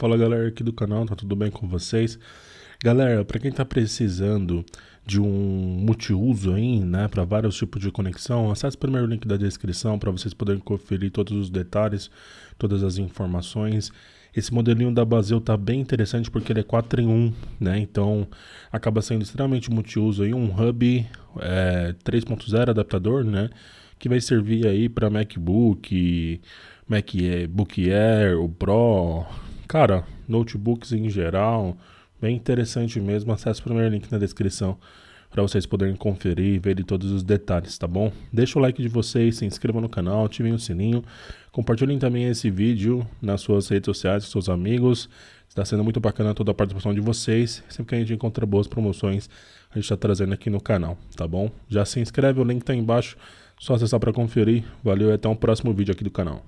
Fala galera aqui do canal, tá tudo bem com vocês? Galera, para quem tá precisando de um multiuso aí, né, para vários tipos de conexão, acesse primeiro o link da descrição para vocês poderem conferir todos os detalhes, todas as informações. Esse modelinho da baseu tá bem interessante porque ele é 4 em 1, né? Então acaba sendo extremamente multiuso aí, um hub é, 3.0 adaptador, né? Que vai servir aí para MacBook, MacBook Air, o Pro, Cara, notebooks em geral, bem interessante mesmo. Acesse o primeiro link na descrição para vocês poderem conferir e ver todos os detalhes, tá bom? Deixa o like de vocês, se inscreva no canal, ativem o sininho, compartilhem também esse vídeo nas suas redes sociais com seus amigos. Está sendo muito bacana toda a participação de vocês. Sempre que a gente encontra boas promoções, a gente está trazendo aqui no canal, tá bom? Já se inscreve, o link está embaixo, só acessar para conferir. Valeu e até o um próximo vídeo aqui do canal.